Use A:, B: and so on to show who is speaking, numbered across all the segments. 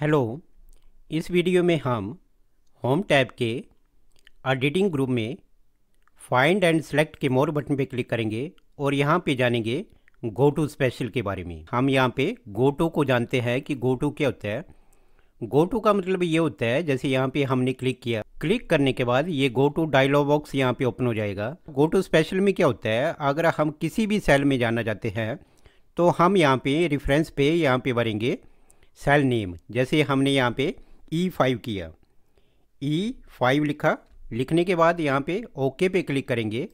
A: hello इस video में हम होम टैब के एडिटिंग ग्रुप में फाइंड एंड सेलेक्ट के मोर बटन पे क्लिक करेंगे और यहाँ पे जानेंगे गो टू स्पेशल के बारे में हम यहाँ पे गो टू को जानते हैं कि गो टू क्या होता है गो टू का मतलब ये होता है जैसे यहाँ पे हमने क्लिक किया क्लिक करने के बाद ये गो टू डायलॉग बॉक्स यहाँ पे ओपन हो जाएगा गो टू स्पेशल में क्या होता है अगर हम किसी भी सेल में जाना चाहते हैं तो हम यहाँ पे रेफरेंस पे यहाँ पे भरेंगे सेल नेम जैसे हमने यहाँ पे ई e फाइव किया ई e फाइव लिखा लिखने के बाद यहाँ पे ओके पे क्लिक करेंगे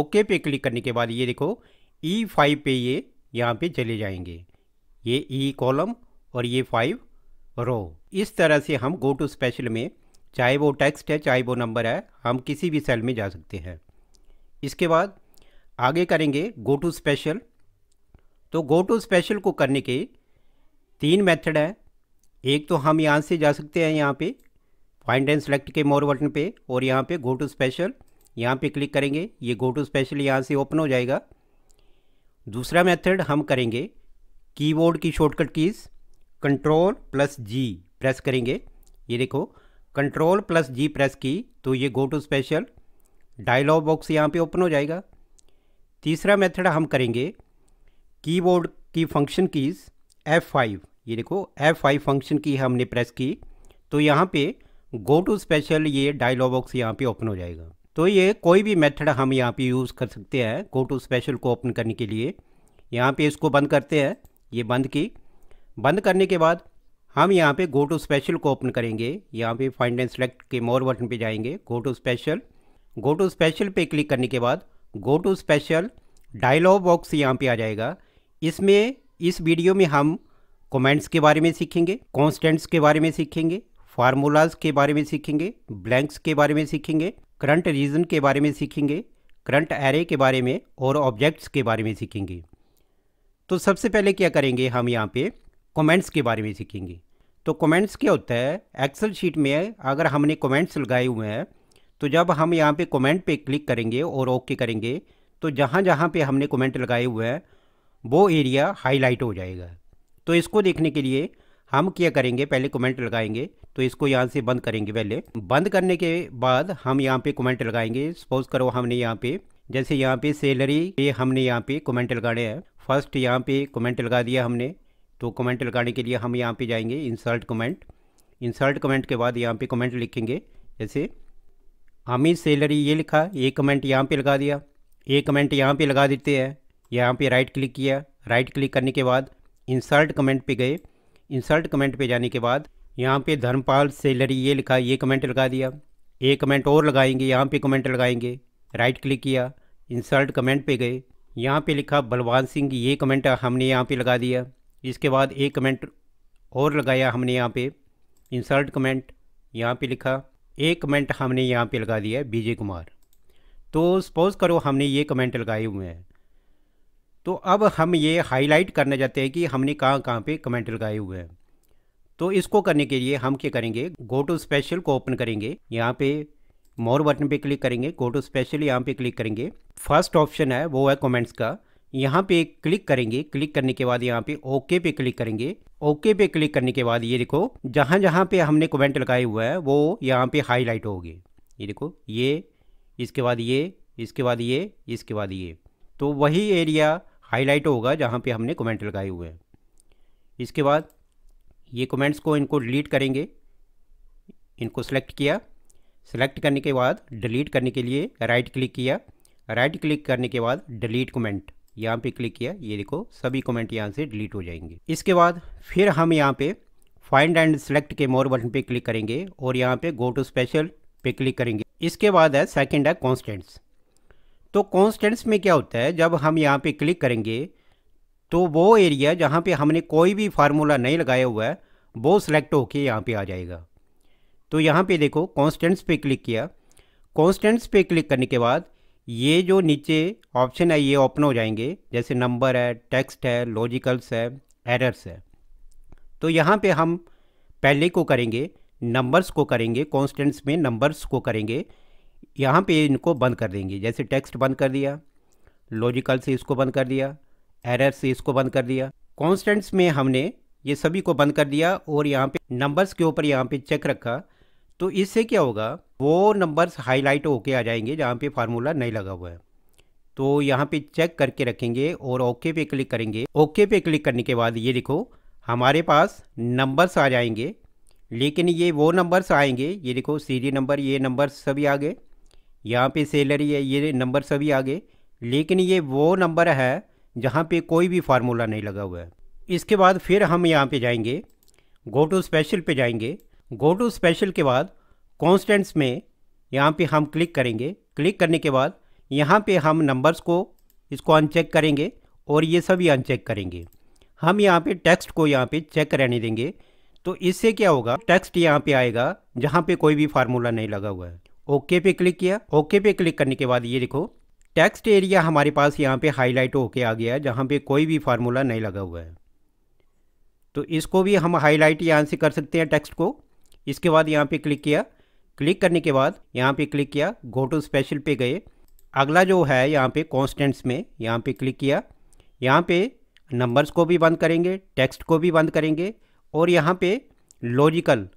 A: ओके पे क्लिक करने के बाद ये देखो ई e फाइव पे ये यहाँ पे चले जाएंगे ये ई कॉलम और ये फाइव रो इस तरह से हम गो टू स्पेशल में चाहे वो टेक्स्ट है चाहे वो नंबर है हम किसी भी सेल में जा सकते हैं इसके बाद आगे करेंगे गो टू स्पेशल तो गो टू स्पेशल को करने के तीन मेथड है एक तो हम यहाँ से जा सकते हैं यहाँ पे फाइंड एंड सेलेक्ट के मोर बटन पे और यहाँ पे गो टू स्पेशल यहाँ पे क्लिक करेंगे ये गो टू स्पेशल यहाँ से ओपन हो जाएगा दूसरा मेथड हम करेंगे कीबोर्ड की shortcut keys control plus G press करेंगे ये देखो कंट्रोल प्लस जी प्रेस की तो ये go to special dialog box यहाँ पे ओपन हो जाएगा तीसरा मेथड हम करेंगे कीबोर्ड की फंक्शन कीज़ F5 ये देखो F5 फंक्शन की हमने प्रेस की तो यहाँ पे गो टू स्पेशल ये डायलॉग बॉक्स यहाँ पे ओपन हो जाएगा तो ये कोई भी मेथड हम यहाँ पे यूज़ कर सकते हैं गो टू स्पेशल को ओपन करने के लिए यहाँ पे इसको बंद करते हैं ये बंद की बंद करने के बाद हम यहाँ पे गो टू स्पेशल को ओपन करेंगे यहाँ पे फाइंड एंड सेलेक्ट के मोर बटन पे जाएंगे go to special go to special पे क्लिक करने के बाद go to special dialog box यहाँ पे आ जाएगा इसमें इस वीडियो में हम कमेंट्स के बारे में सीखेंगे कॉन्स्टेंट्स के बारे में सीखेंगे फार्मूलाज के बारे में सीखेंगे ब्लैंक्स के बारे में सीखेंगे करंट रीजन के बारे में सीखेंगे करंट एरे के बारे में और ऑब्जेक्ट्स के बारे में सीखेंगे तो सबसे पहले क्या करेंगे हम यहाँ पे कमेंट्स के बारे में सीखेंगे तो कमेंट्स क्या होता है एक्सेल शीट में अगर हमने कमेंट्स लगाए हुए हैं तो जब हम यहाँ पे कमेंट पे क्लिक करेंगे और ओके करेंगे तो जहाँ जहाँ पे हमने कमेंट लगाए हुए हैं वो एरिया हाईलाइट हो जाएगा तो इसको देखने के लिए हम क्या करेंगे पहले कमेंट लगाएंगे तो इसको यहाँ से बंद करेंगे पहले बंद करने के बाद हम यहाँ पे कमेंट लगाएंगे सपोज करो हमने यहाँ पे जैसे यहाँ पे सैलरी पे हमने यहाँ पे कमेंट लगाने हैं फर्स्ट यहाँ पे कमेंट लगा दिया हमने तो कमेंट लगाने के लिए हम यहाँ पे जाएंगे इंसर्ट कमेंट इंसर्ट कमेंट के बाद यहाँ पे कमेंट लिखेंगे जैसे हमें सैलरी ये लिखा ये कमेंट यहाँ पे लगा दिया ये कमेंट यहाँ पे लगा देते हैं यहाँ पे राइट क्लिक किया राइट क्लिक करने के बाद इंसर्ट कमेंट पे गए इंसर्ट कमेंट पे जाने के बाद यहाँ पे धर्मपाल सेलरी ये लिखा ये कमेंट लगा दिया ये कमेंट और लगाएंगे यहाँ पे कमेंट लगाएंगे राइट क्लिक किया इंसर्ट कमेंट पे गए यहाँ पे लिखा बलवान सिंह ये कमेंट हमने यहाँ पे लगा दिया इसके बाद एक कमेंट और लगाया हमने यहाँ पे इंसर्ट कमेंट यहाँ पे लिखा एक कमेंट हमने यहाँ पे लगा दिया विजय कुमार तो सपोज़ करो हमने ये कमेंट लगाए हुए हैं तो अब हम ये हाईलाइट करने जाते हैं कि हमने कहाँ कहाँ पे कमेंट लगाए हुए हैं तो इसको करने के लिए हम क्या करेंगे गो टू स्पेशल को ओपन करेंगे यहाँ पे मोर बटन पे क्लिक करेंगे गो टू स्पेशल यहाँ पे क्लिक करेंगे फर्स्ट ऑप्शन है वो है कमेंट्स का यहाँ पे क्लिक करेंगे क्लिक करने के बाद यहाँ पे ओके पे क्लिक करेंगे ओके पे क्लिक करने के बाद ये देखो जहाँ जहाँ पे हमने कमेंट लगाए हुआ है वो यहाँ पे हाईलाइट गए ये देखो ये इसके बाद ये इसके बाद ये इसके बाद ये तो वही एरिया हाईलाइट होगा जहाँ पे हमने कमेंट लगाए हुए हैं इसके बाद ये कमेंट्स को इनको डिलीट करेंगे इनको सेलेक्ट किया सेलेक्ट करने के बाद डिलीट करने के लिए राइट क्लिक किया राइट क्लिक करने के बाद डिलीट कमेंट यहाँ पे क्लिक किया ये देखो सभी कमेंट यहाँ से डिलीट हो जाएंगे इसके बाद फिर हम यहाँ पे फाइंड एंड सेलेक्ट के मोर बटन पे क्लिक करेंगे और यहाँ पे गो टू स्पेशल पे क्लिक करेंगे इसके बाद है सेकंड है कॉन्स्टेंट्स तो कॉन्स्टेंट्स में क्या होता है जब हम यहाँ पे क्लिक करेंगे तो वो एरिया जहाँ पे हमने कोई भी फार्मूला नहीं लगाया हुआ है वो सिलेक्ट होके यहाँ पे आ जाएगा तो यहाँ पे देखो कॉन्स्टेंट्स पे क्लिक किया कॉन्स्टेंट्स पे क्लिक करने के बाद ये जो नीचे ऑप्शन है ये ओपन हो जाएंगे जैसे नंबर है टेक्स्ट है लॉजिकल्स है एरर्स है तो यहाँ पर हम पहले को करेंगे नंबर्स को करेंगे कॉन्स्टेंट्स में नंबर्स को करेंगे यहाँ पे इनको बंद कर देंगे जैसे टेक्स्ट बंद कर दिया लॉजिकल से इसको बंद कर दिया एरर से इसको बंद कर दिया कॉन्स्टेंट्स में हमने ये सभी को बंद कर दिया और यहाँ पे नंबर्स के ऊपर यहाँ पे चेक रखा तो इससे क्या होगा वो नंबर्स हाईलाइट होके आ जाएंगे जहाँ पे फार्मूला नहीं लगा हुआ है तो यहाँ पे चेक करके रखेंगे और ओके पे क्लिक करेंगे ओके पे क्लिक करने के बाद ये देखो हमारे पास नंबर्स आ जाएंगे लेकिन ये वो नंबर्स आएंगे ये देखो सीरी नंबर ये नंबर्स सभी आ गए यहाँ पे सैलरी है ये नंबर सभी आ गए लेकिन ये वो नंबर है जहाँ पे कोई भी फार्मूला नहीं लगा हुआ है इसके बाद फिर हम यहाँ पे जाएंगे गो टू स्पेशल पे जाएंगे गो टू स्पेशल के बाद कॉन्स्टेंट्स में यहाँ पे हम क्लिक करेंगे क्लिक करने के बाद यहाँ पे हम नंबर्स को इसको अनचेक करेंगे और ये सभी अनचेक करेंगे हम यहाँ पे टेक्स्ट को यहाँ पे चेक रहने देंगे तो इससे क्या होगा टेक्स्ट यहाँ पे आएगा जहाँ पे कोई भी फार्मूला नहीं लगा हुआ है ओके पे क्लिक किया ओके पे क्लिक करने के बाद ये देखो टेक्स्ट एरिया हमारे पास यहाँ पे हाईलाइट होके आ गया है जहाँ पे कोई भी फार्मूला नहीं लगा हुआ है तो इसको भी हम हाईलाइट यहाँ से कर सकते हैं टेक्स्ट को इसके बाद यहाँ पे क्लिक किया क्लिक करने के बाद यहाँ पे क्लिक किया गो टू स्पेशल पे गए अगला जो है यहाँ पे कॉन्स्टेंट्स में यहाँ पे क्लिक किया यहाँ पे नंबर्स को भी बंद करेंगे टेक्स्ट को भी बंद करेंगे और यहाँ पे लॉजिकल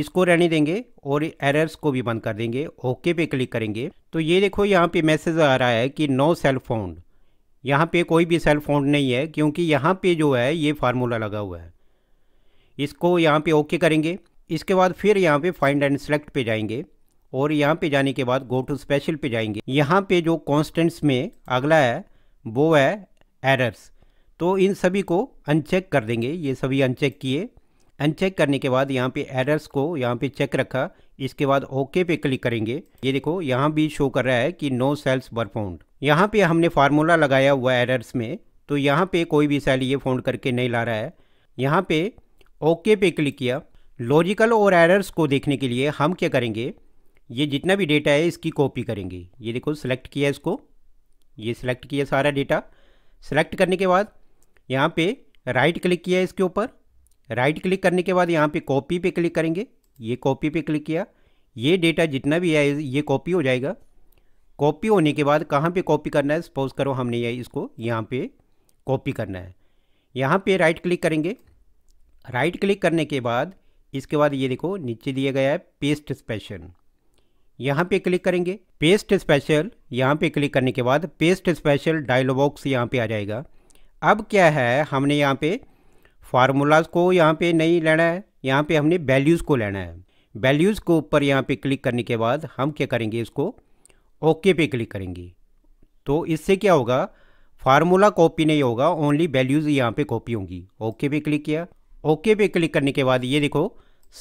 A: इसको रहने देंगे और एरर्स को भी बंद कर देंगे ओके पे क्लिक करेंगे तो ये देखो यहाँ पे मैसेज आ रहा है कि नो सेल फाउंड यहाँ पे कोई भी सेल फाउंड नहीं है क्योंकि यहाँ पे जो है ये फार्मूला लगा हुआ है इसको यहाँ पे ओके करेंगे इसके बाद फिर यहाँ पे फाइंड एंड सेलेक्ट पे जाएंगे और यहाँ पे जाने के बाद गो टू स्पेशल पे जाएंगे यहाँ पे जो कॉन्स्टेंट्स में अगला है वो है एरर्स तो इन सभी को अनचेक कर देंगे ये सभी अनचेक किए अनचेक करने के बाद यहाँ पे एरर्स को यहाँ पे चेक रखा इसके बाद ओके पे क्लिक करेंगे ये देखो यहाँ भी शो कर रहा है कि नो सेल्स बर फाउंड यहाँ पे हमने फार्मूला लगाया हुआ एरर्स में तो यहाँ पे कोई भी सेल ये फाउंड करके नहीं ला रहा है यहाँ पे ओके पे क्लिक किया लॉजिकल और एरर्स को देखने के लिए हम क्या करेंगे ये जितना भी डेटा है इसकी कॉपी करेंगे ये देखो सेलेक्ट किया इसको ये सिलेक्ट किया सारा डेटा सेलेक्ट करने के बाद यहाँ पे राइट क्लिक किया इसके ऊपर राइट क्लिक करने के बाद यहाँ पे कॉपी पे क्लिक करेंगे ये कॉपी पे क्लिक किया ये डेटा जितना भी है ये कॉपी हो जाएगा कॉपी होने के बाद कहाँ पे कॉपी करना है सपोज करो हमने ये इसको यहाँ पे कॉपी करना है यहाँ पे राइट क्लिक करेंगे राइट क्लिक करने के बाद इसके बाद ये देखो नीचे दिया गया है पेस्ट स्पेशल यहाँ पे क्लिक करेंगे पेस्ट स्पेशल यहाँ पे क्लिक करने के बाद पेस्ट स्पेशल डायलॉग बॉक्स यहाँ पे आ जाएगा अब क्या है हमने यहाँ पे फार्मूलाज़ को यहाँ पे नहीं लेना है यहाँ पे हमने वैल्यूज़ को लेना है वैल्यूज़ को ऊपर यहाँ पे क्लिक करने के बाद हम क्या करेंगे इसको ओके पे क्लिक करेंगे तो इससे क्या होगा फार्मूला कॉपी नहीं होगा ओनली वैल्यूज़ यहाँ पे कॉपी होंगी ओके पे क्लिक किया ओके पे क्लिक करने के बाद ये देखो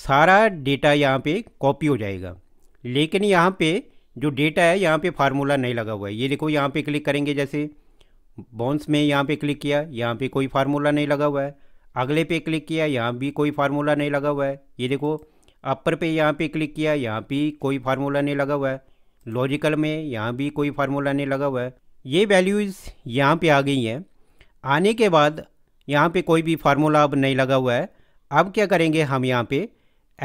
A: सारा डेटा यहाँ पे कॉपी हो जाएगा लेकिन यहाँ पे जो डेटा है यहाँ पे फार्मूला नहीं लगा हुआ है ये देखो यहाँ पे क्लिक करेंगे जैसे बॉन्स में यहाँ पे क्लिक किया यहाँ पे कोई फार्मूला नहीं लगा हुआ है अगले पे क्लिक किया यहाँ भी कोई फार्मूला नहीं लगा हुआ है ये देखो अपर पे यहाँ पे क्लिक किया यहाँ भी कोई फार्मूला नहीं लगा हुआ है लॉजिकल में यहाँ भी कोई फार्मूला नहीं लगा हुआ है ये वैल्यूज़ यहाँ पे आ गई हैं आने के बाद यहाँ पे कोई भी फार्मूला अब नहीं लगा हुआ है अब क्या करेंगे हम यहाँ पे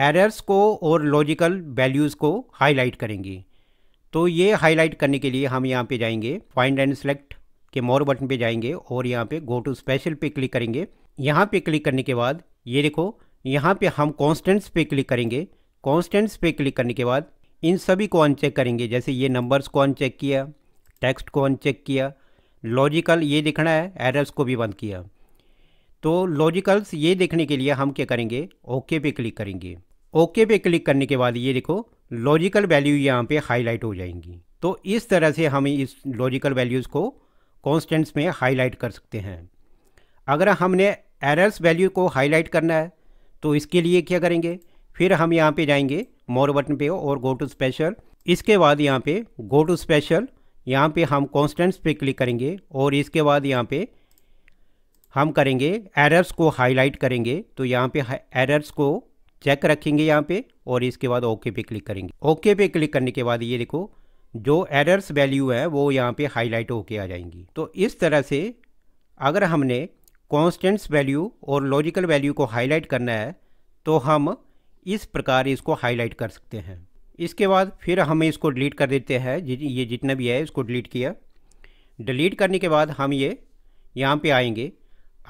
A: एरर्स को और लॉजिकल वैल्यूज़ को हाईलाइट करेंगे तो ये हाईलाइट करने के लिए हम यहाँ पे जाएंगे फाइंड एंड सेलेक्ट के मोर बटन पे जाएंगे और यहाँ पे गो टू स्पेशल पे क्लिक करेंगे यहाँ पे क्लिक करने के बाद ये देखो यहाँ पे हम कॉन्स्टेंट्स पे क्लिक करेंगे कॉन्स्टेंट्स पे क्लिक करने के बाद इन सभी को अनचेक करेंगे जैसे ये नंबर्स को अनचेक किया टेक्स्ट को अनचेक किया लॉजिकल ये देखना है एरर्स को भी बंद किया तो लॉजिकल्स ये देखने के लिए हम क्या करेंगे ओके पे क्लिक करेंगे ओके पे क्लिक करने के बाद ये देखो लॉजिकल वैल्यू यहाँ पे हाईलाइट हो जाएंगी तो इस तरह से हम इस लॉजिकल वैल्यूज़ को कॉन्स्टेंट्स में हाईलाइट कर सकते हैं अगर हमने एरर्स वैल्यू को हाईलाइट करना है तो इसके लिए क्या करेंगे फिर हम यहाँ पे जाएंगे मोर बटन पे और गो टू स्पेशल इसके बाद यहाँ पे गो टू स्पेशल यहाँ पे हम कॉन्स्टेंट्स पे क्लिक करेंगे और इसके बाद यहाँ पे हम करेंगे एरर्स को हाईलाइट करेंगे तो यहाँ पे एरर्स को चेक रखेंगे यहाँ पे और इसके बाद ओके पे क्लिक करेंगे ओके पे क्लिक करने के बाद ये देखो जो एरर्स वैल्यू है वो यहाँ पे हाईलाइट होके आ जाएंगी तो इस तरह से अगर हमने कॉन्स्टेंट्स वैल्यू और लॉजिकल वैल्यू को हाईलाइट करना है तो हम इस प्रकार इसको हाईलाइट कर सकते हैं इसके बाद फिर हमें इसको डिलीट कर देते हैं ये जितना भी है इसको डिलीट किया डिलीट करने के बाद हम ये यहाँ पे आएंगे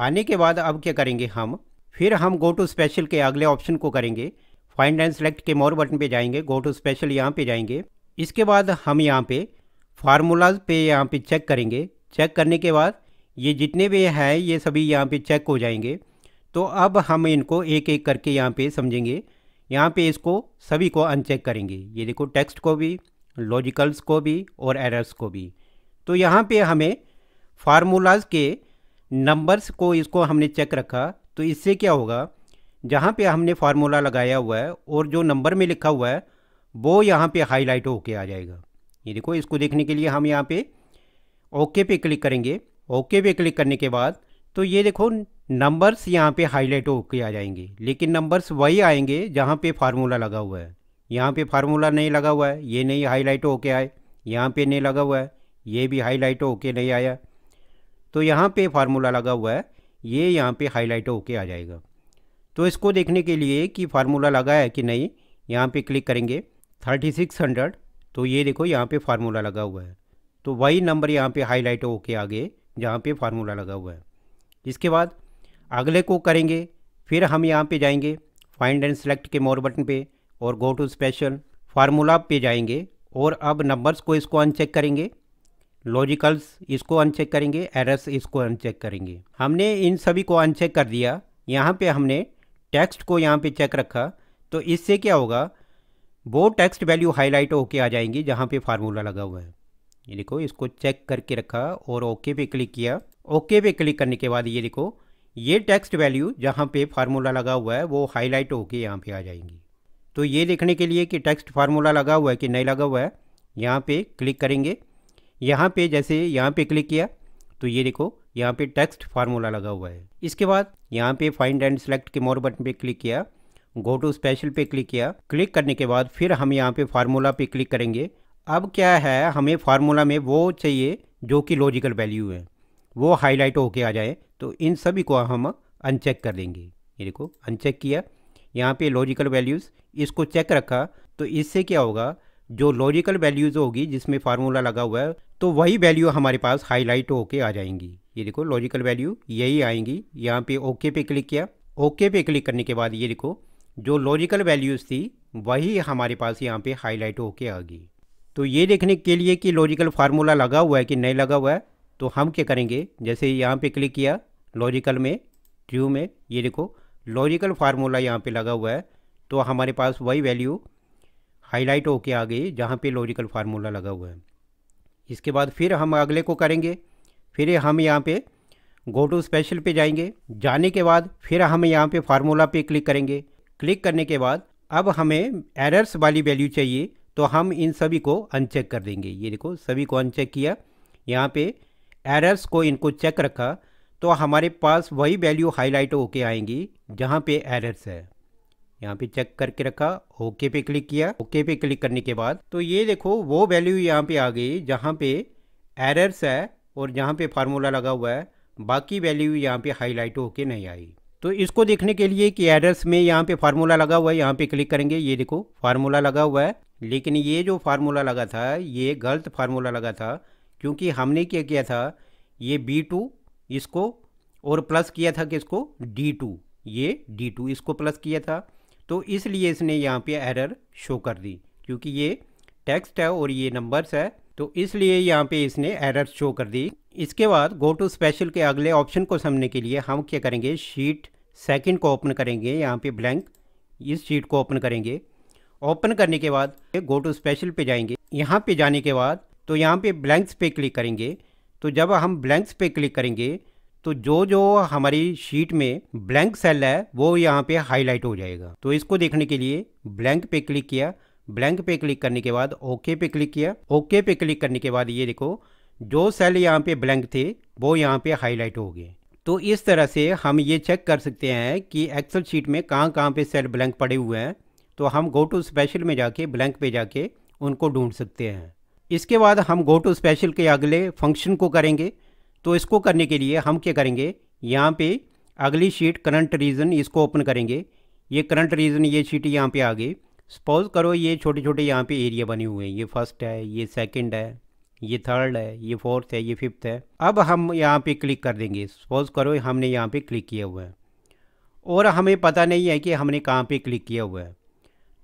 A: आने के बाद अब क्या करेंगे हम फिर हम गो टू स्पेशल के अगले ऑप्शन को करेंगे फाइंड एंड सेलेक्ट के मोर बटन पे जाएंगे गो टू स्पेशल यहाँ पे जाएंगे इसके बाद हम यहाँ पे फार्मूलाज पे यहाँ पे चेक करेंगे चेक करने के बाद ये जितने भी हैं ये सभी यहाँ पे चेक हो जाएंगे तो अब हम इनको एक एक करके यहाँ पे समझेंगे यहाँ पे इसको सभी को अनचेक करेंगे ये देखो टेक्स्ट को भी लॉजिकल्स को भी और एरर्स को भी तो यहाँ पे हमें फार्मूलाज के नंबर्स को इसको हमने चेक रखा तो इससे क्या होगा जहाँ पे हमने फार्मूला लगाया हुआ है और जो नंबर में लिखा हुआ है वो यहाँ पे हाईलाइट होके आ जाएगा ये देखो इसको देखने के लिए हम यहाँ पे ओके पे क्लिक करेंगे ओके पे क्लिक करने के बाद तो ये देखो नंबर्स यहाँ पे हाईलाइट होके आ जाएंगे लेकिन नंबर्स वही आएंगे जहाँ पे फार्मूला लगा हुआ है यहाँ पे फार्मूला नहीं लगा हुआ है ये नहीं हाईलाइट होके आए यहाँ पे नहीं लगा हुआ है ये भी हाईलाइट होके नहीं आया तो यहाँ पे फार्मूला लगा हुआ है ये यहाँ पे हाईलाइट होके आ जाएगा तो इसको देखने के लिए कि फार्मूला लगा है कि नहीं यहाँ पर क्लिक करेंगे थर्टी सिक्स हंड्रेड तो ये देखो यहाँ पर फार्मूला लगा हुआ है तो वही नंबर यहाँ पर हाईलाइट होके आगे जहाँ पे फार्मूला लगा हुआ है इसके बाद अगले को करेंगे फिर हम यहाँ पे जाएंगे फाइंड एंड सेलेक्ट के मोर बटन पे और गो टू स्पेशल फार्मूला पे जाएंगे और अब नंबर्स को इसको अनचेक करेंगे लॉजिकल्स इसको अनचेक करेंगे एरर्स इसको अनचेक करेंगे हमने इन सभी को अनचेक कर दिया यहाँ पर हमने टेक्स्ट को यहाँ पर चेक रखा तो इससे क्या होगा वो टेक्स्ट वैल्यू हाईलाइट होके आ जाएंगी जहाँ पे फार्मूला लगा हुआ है ये देखो इसको चेक करके रखा और ओके पे क्लिक किया ओके पे क्लिक करने के बाद ये देखो ये टेक्स्ट वैल्यू जहाँ पे फार्मूला लगा हुआ है वो हाईलाइट होके यहाँ पे आ जाएंगी तो ये देखने के लिए कि टेक्स्ट फार्मूला लगा हुआ है कि नहीं लगा हुआ है यहाँ पे क्लिक करेंगे यहाँ पे जैसे यहाँ पे क्लिक किया तो ये देखो यहाँ पे टेक्स्ट फार्मूला लगा हुआ है इसके बाद यहाँ पे फाइंड एंड सेलेक्ट के मोर बटन पे क्लिक किया गो टू स्पेशल पे क्लिक किया क्लिक करने के बाद फिर हम यहाँ पे फार्मूला पे क्लिक करेंगे अब क्या है हमें फार्मूला में वो चाहिए जो कि लॉजिकल वैल्यू है वो हाईलाइट होके आ जाए तो इन सभी को हम अनचेक कर देंगे ये देखो अनचेक किया यहाँ पे लॉजिकल वैल्यूज़ इसको चेक रखा तो इससे क्या होगा जो लॉजिकल वैल्यूज़ होगी जिसमें फार्मूला लगा हुआ है तो वही वैल्यू हमारे पास हाईलाइट होके आ जाएंगी ये देखो लॉजिकल वैल्यू यही आएंगी यहाँ पे ओके पे क्लिक किया ओके पे क्लिक करने के बाद ये देखो जो लॉजिकल वैल्यूज़ थी वही हमारे पास यहाँ पे हाईलाइट होके आ गई तो ये देखने के लिए कि लॉजिकल फार्मूला लगा हुआ है कि नहीं लगा हुआ है तो हम क्या करेंगे जैसे यहाँ पे क्लिक किया लॉजिकल में ट्रू में ये देखो लॉजिकल फार्मूला यहाँ पे लगा हुआ है तो हमारे पास वही वैल्यू हाईलाइट होके आ गई जहाँ पे लॉजिकल फार्मूला लगा हुआ है इसके बाद फिर हम अगले को करेंगे फिर हम यहाँ पे गो टू स्पेशल पे जाएंगे जाने के बाद फिर हम यहाँ पे फार्मूला पे क्लिक करेंगे क्लिक करने के बाद अब हमें एरर्स वाली वैल्यू चाहिए तो हम इन सभी को अनचेक कर देंगे ये देखो सभी को अनचेक किया यहाँ पे एरर्स को इनको चेक रखा तो हमारे पास वही वैल्यू हाईलाइट होके आएंगी जहाँ पे एरर्स है यहाँ पे चेक करके रखा ओके पे क्लिक किया ओके पे क्लिक करने के बाद तो ये देखो वो वैल्यू यहाँ पे आ गई जहाँ पे एरर्स है और जहाँ पे फार्मूला लगा हुआ है बाकी वैल्यू यहाँ पे हाईलाइट होके नहीं आई तो इसको देखने के लिए कि एडर्स में यहाँ पे फार्मूला लगा हुआ है यहाँ पे क्लिक करेंगे ये देखो फार्मूला लगा हुआ है लेकिन ये जो फार्मूला लगा था ये गलत फार्मूला लगा था क्योंकि हमने क्या किया था ये बी टू इसको और प्लस किया था कि इसको डी टू ये डी टू इसको प्लस किया था तो इसलिए इसने यहाँ पे एरर शो कर दी क्योंकि ये टेक्स्ट है और ये नंबर्स है तो इसलिए यहाँ पे इसने एरर शो कर दी इसके बाद गो टू स्पेशल के अगले ऑप्शन को समझने के लिए हम क्या करेंगे शीट सेकंड को ओपन करेंगे यहाँ पे ब्लैंक इस शीट को ओपन करेंगे ओपन करने के बाद गो टू स्पेशल पे जाएंगे यहाँ पे जाने के बाद तो यहाँ पे ब्लैंक्स पे क्लिक करेंगे तो जब हम ब्लैंक्स पे क्लिक करेंगे तो जो जो हमारी शीट में ब्लैंक सेल है वो यहाँ पे हाईलाइट हो जाएगा तो इसको देखने के लिए ब्लैंक पे क्लिक किया ब्लैंक पे क्लिक करने के बाद ओके पे क्लिक किया ओके पे क्लिक करने के बाद ये देखो जो सेल यहाँ पे ब्लैंक थे वो यहाँ पे हाईलाइट हो गए तो इस तरह से हम ये चेक कर सकते हैं कि एक्सेल शीट में कहाँ कहाँ पे सेल ब्लैंक पड़े हुए हैं तो हम गो टू स्पेशल में जाके ब्लैंक पे जाके उनको ढूंढ सकते हैं इसके बाद हम गो टू स्पेशल के अगले फंक्शन को करेंगे तो इसको करने के लिए हम क्या करेंगे यहाँ पे अगली शीट करंट रीज़न इसको ओपन करेंगे ये करंट रीज़न ये शीट यहाँ पर आ गई सपोज़ करो ये छोटे छोटे यहाँ पे एरिया बने हुए हैं ये फर्स्ट है ये सेकंड है ये थर्ड है ये फोर्थ है ये फिफ्थ है अब हम यहाँ पे क्लिक कर देंगे सपोज़ करो हमने यहाँ पे क्लिक किया हुआ है और हमें पता नहीं है कि हमने कहाँ पे क्लिक किया हुआ है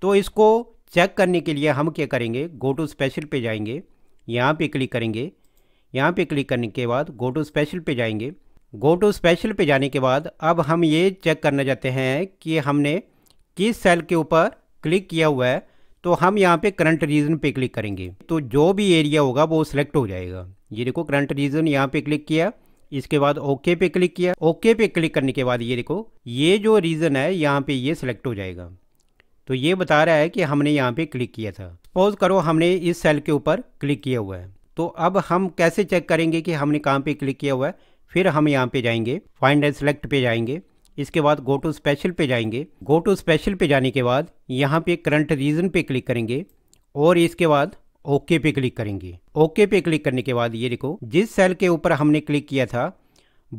A: तो इसको चेक करने के लिए हम क्या करेंगे गो टू स्पेशल पे जाएंगे यहाँ पे क्लिक करेंगे यहाँ पे क्लिक करने के बाद गो टू स्पेशल पे जाएंगे गो टू स्पेशल पे जाने के बाद अब हम ये चेक करना चाहते हैं कि हमने किस सेल के ऊपर क्लिक किया हुआ है तो हम यहाँ पे करंट रीजन पे क्लिक करेंगे तो जो भी एरिया होगा वो सिलेक्ट हो जाएगा ये देखो करंट रीजन यहाँ पे क्लिक किया इसके बाद ओके पे क्लिक किया ओके पे क्लिक करने के बाद ये देखो ये जो रीजन है यहाँ पे ये सिलेक्ट हो जाएगा तो ये बता रहा है कि हमने यहाँ पे क्लिक किया था सपोज करो हमने इस सेल के ऊपर क्लिक किया हुआ है तो अब हम कैसे चेक करेंगे कि हमने कहाँ पे क्लिक किया हुआ है फिर हम यहाँ पे जाएंगे फाइंड एंड सेलेक्ट पे जाएंगे इसके बाद गो टू स्पेशल पे जाएंगे गो टू स्पेशल पे जाने के बाद यहाँ पे करंट रीजन पे क्लिक करेंगे और इसके बाद ओके पे क्लिक करेंगे ओके पे क्लिक करने के बाद ये देखो जिस सेल के ऊपर हमने क्लिक किया था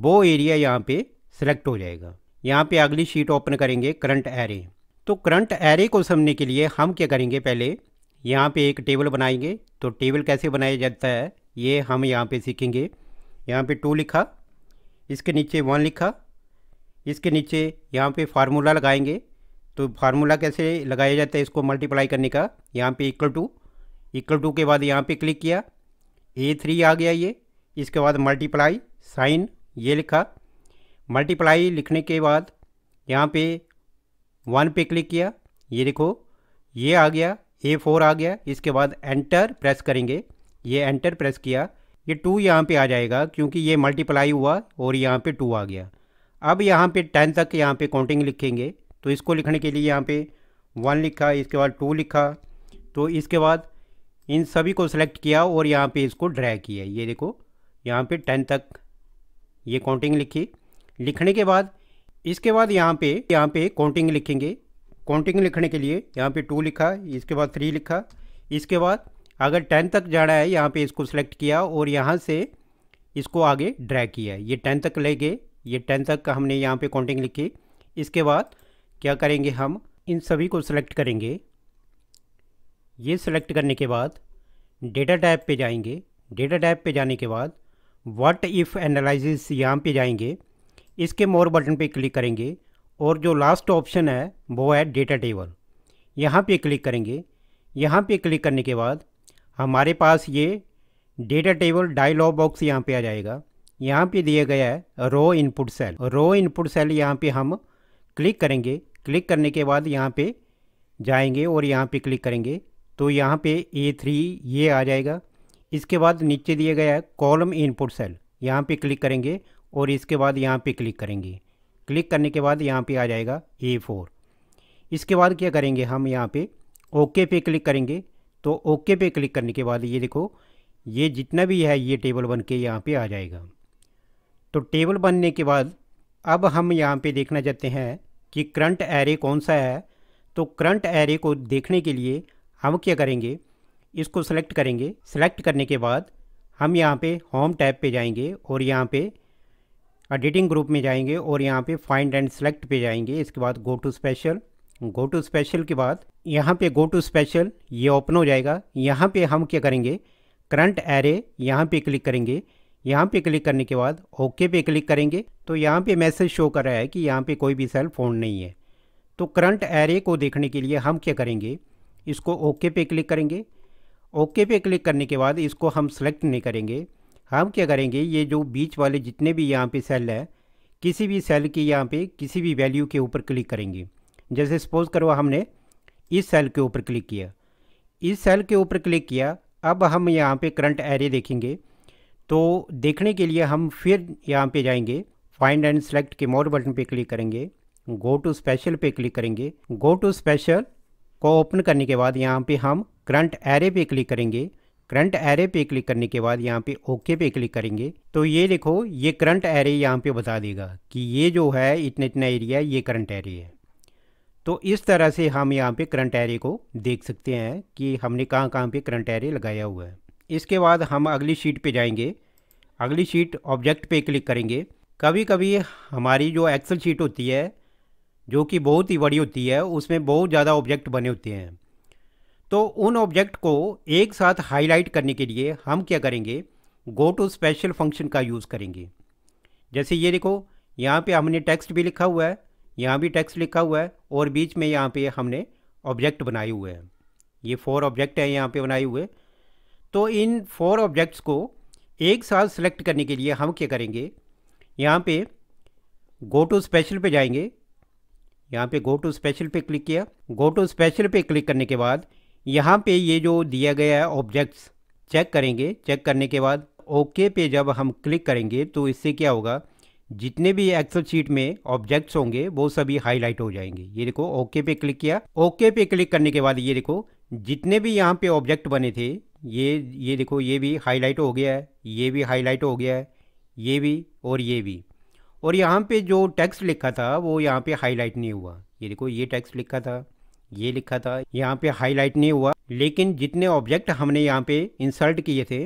A: वो एरिया यहाँ पे सिलेक्ट हो जाएगा यहाँ पे अगली शीट ओपन करेंगे करंट एरे तो करंट एरे को समझने के लिए हम क्या करेंगे पहले यहाँ पे एक टेबल बनाएंगे तो टेबल कैसे बनाया जाता है ये हम यहाँ पे सीखेंगे यहाँ पे टू लिखा इसके नीचे वन लिखा इसके नीचे यहाँ पे फार्मूला लगाएंगे तो फार्मूला कैसे लगाया जाता है इसको मल्टीप्लाई करने का यहाँ पे इक्वल टू इक्वल टू के बाद यहाँ पे क्लिक किया ए थ्री आ गया ये इसके बाद मल्टीप्लाई साइन ये लिखा मल्टीप्लाई लिखने के बाद यहाँ पे वन पे क्लिक किया ये देखो ये आ गया ए फोर आ गया इसके बाद एंटर प्रेस करेंगे ये एंटर प्रेस किया ये टू यहाँ पे आ जाएगा क्योंकि ये मल्टीप्लाई हुआ और यहाँ पे टू आ गया अब यहाँ पे टेन तक यहाँ पे काउंटिंग लिखेंगे तो इसको लिखने के लिए यहाँ पे वन लिखा इसके बाद टू लिखा तो इसके बाद इन सभी को सिलेक्ट किया और यहाँ पे इसको ड्रैग किया ये देखो यहाँ पे टेन तक ये काउंटिंग लिखी लिखने के बाद इसके बाद यहाँ पे यहाँ पे काउंटिंग लिखेंगे काउंटिंग लिखने के लिए यहाँ पे टू लिखा इसके बाद थ्री लिखा इसके बाद अगर टेन तक जाना है यहाँ पे इसको सिलेक्ट किया और यहाँ से इसको आगे ड्रैग किया ये टेन तक ले गए ये टेन तक का हमने यहाँ पे काउंटिंग लिखी इसके बाद क्या करेंगे हम इन सभी को सिलेक्ट करेंगे ये सिलेक्ट करने के बाद डेटा टाइप पे जाएंगे डेटा टाइप पे जाने के बाद व्हाट इफ़ एनालिस यहाँ पे जाएंगे इसके मोर बटन पे क्लिक करेंगे और जो लास्ट ऑप्शन है वो है डेटा टेबल यहाँ पे क्लिक करेंगे यहाँ पे क्लिक करने के बाद हमारे पास ये डेटा टेबल डायलॉग बॉक्स यहाँ पे आ जाएगा यहाँ पे दिया गया है row input cell row input cell यहाँ पे हम क्लिक करेंगे क्लिक करने के बाद यहाँ पे जाएंगे और यहाँ पे क्लिक करेंगे तो यहाँ पे ए थ्री ये आ जाएगा इसके बाद नीचे दिया गया है कॉलम इनपुट सेल यहाँ पे क्लिक करेंगे और इसके बाद यहाँ पे क्लिक करेंगे क्लिक करने के बाद यहाँ पे आ जाएगा ए फोर इसके बाद क्या करेंगे हम यहाँ पे ओके पे क्लिक करेंगे तो ओके पे क्लिक करने के बाद ये देखो ये जितना भी है ये टेबल बन के यहाँ पर आ जाएगा तो टेबल बनने के बाद अब हम यहाँ पे देखना चाहते हैं कि करंट एरे कौन सा है तो करंट एरे को देखने के लिए हम क्या करेंगे इसको सेलेक्ट करेंगे सेलेक्ट करने के बाद हम यहाँ पे होम टैब पे जाएंगे और यहाँ पे एडिटिंग ग्रुप में जाएंगे और यहाँ पे फाइंड एंड सेलेक्ट पे जाएंगे इसके बाद go to special go to special के बाद यहाँ पे गो टू स्पेशल ये ओपन हो जाएगा यहाँ पे हम क्या करेंगे करंट एरे यहाँ पे क्लिक करेंगे यहाँ पे क्लिक करने के बाद ओके पे क्लिक करेंगे तो यहाँ पे मैसेज शो कर रहा है कि यहाँ पे कोई भी सेल फोन नहीं है तो करंट एरे को देखने के लिए हम क्या करेंगे इसको ओके पे क्लिक करेंगे ओके पे क्लिक करने के बाद इसको हम सेलेक्ट नहीं करेंगे हम क्या करेंगे ये जो बीच वाले जितने भी यहाँ पर सेल है किसी भी सेल की यहाँ पर किसी भी वैल्यू के ऊपर क्लिक करेंगे जैसे सपोज़ करो हमने इस सेल के ऊपर क्लिक किया इस सेल के ऊपर क्लिक किया अब हम यहाँ पे करंट एरे देखेंगे तो देखने के लिए हम फिर यहाँ पे जाएंगे फाइंड एंड सेलेक्ट के मोर बटन पे क्लिक करेंगे गो टू स्पेशल पे क्लिक करेंगे गो टू स्पेशल को ओपन करने के बाद यहाँ पे हम करंट एरे पे क्लिक करेंगे करंट एरे पे क्लिक करने के बाद यहाँ पे ओके पे क्लिक करेंगे तो ये देखो ये करंट एरे यहाँ पे बता देगा कि ये जो है इतना इतना एरिया ये करंट एरे है तो इस तरह से हम यहाँ पे करंट एरे को देख सकते हैं कि हमने कहाँ कहाँ पे करंट एरे लगाया हुआ है इसके बाद हम अगली शीट पे जाएंगे अगली शीट ऑब्जेक्ट पे क्लिक करेंगे कभी कभी हमारी जो एक्सेल शीट होती है जो कि बहुत ही बड़ी होती है उसमें बहुत ज़्यादा ऑब्जेक्ट बने होते हैं तो उन ऑब्जेक्ट को एक साथ हाईलाइट करने के लिए हम क्या करेंगे गो टू स्पेशल फंक्शन का यूज़ करेंगे जैसे ये देखो यहाँ पे हमने टेक्स्ट भी लिखा हुआ है यहाँ भी टेक्स्ट लिखा हुआ है और बीच में यहाँ पे हमने ऑब्जेक्ट बनाए हुए हैं ये फोर ऑब्जेक्ट हैं यहाँ पे बनाए हुए तो इन फोर ऑब्जेक्ट्स को एक साथ सेलेक्ट करने के लिए हम क्या करेंगे यहाँ पे गो टू स्पेशल पे जाएंगे यहाँ पे गो टू स्पेशल पे क्लिक किया गो टू स्पेशल पे क्लिक करने के बाद यहाँ पे ये जो दिया गया है ऑब्जेक्ट्स चेक करेंगे चेक करने के बाद ओके okay पे जब हम क्लिक करेंगे तो इससे क्या होगा जितने भी एक्सल शीट में ऑब्जेक्ट्स होंगे वो सभी हाईलाइट हो जाएंगे ये देखो ओके पे क्लिक किया ओके पे क्लिक करने के बाद ये देखो जितने भी यहाँ पे ऑब्जेक्ट बने थे ये ये देखो ये भी हाईलाइट हो गया है ये भी हाईलाइट हो गया है ये भी और ये भी और यहाँ पे जो टेक्स्ट लिखा था वो यहाँ पे हाईलाइट नहीं हुआ ये देखो ये टेक्स्ट लिखा था ये लिखा था यहाँ पे हाईलाइट नहीं हुआ लेकिन जितने ऑब्जेक्ट हमने यहाँ पे इंसर्ट किए थे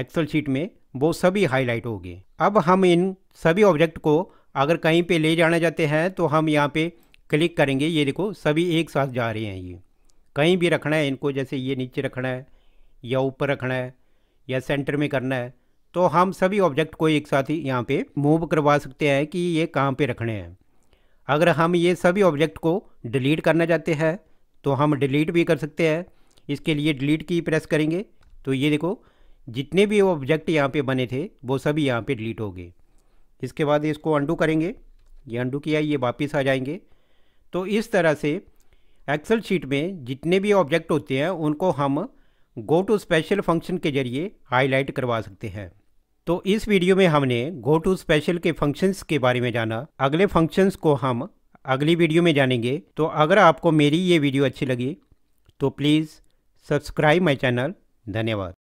A: एक्सल शीट में वो सभी हाईलाइट हो गए अब हम इन सभी ऑब्जेक्ट को अगर कहीं पे ले जाना चाहते हैं तो हम यहाँ पे क्लिक करेंगे ये देखो सभी एक साथ जा रहे हैं ये कहीं भी रखना है इनको जैसे ये नीचे रखना है या ऊपर रखना है या सेंटर में करना है तो हम सभी ऑब्जेक्ट को एक साथ ही यहाँ पे मूव करवा सकते हैं कि ये कहाँ पे रखने हैं अगर हम ये सभी ऑब्जेक्ट को डिलीट करना चाहते हैं तो हम डिलीट भी कर सकते हैं इसके लिए डिलीट की प्रेस करेंगे तो ये देखो जितने भी ऑब्जेक्ट यहाँ पे बने थे वो सभी यहाँ पे डिलीट हो गए इसके बाद इसको अंडू करेंगे ये अंडू किया ये वापस आ जाएंगे तो इस तरह से एक्सेल शीट में जितने भी ऑब्जेक्ट होते हैं उनको हम गो टू स्पेशल फंक्शन के जरिए हाईलाइट करवा सकते हैं तो इस वीडियो में हमने गो टू स्पेशल के फंक्शंस के बारे में जाना अगले फंक्शंस को हम अगली वीडियो में जानेंगे तो अगर आपको मेरी ये वीडियो अच्छी लगी तो प्लीज़ सब्सक्राइब माई चैनल धन्यवाद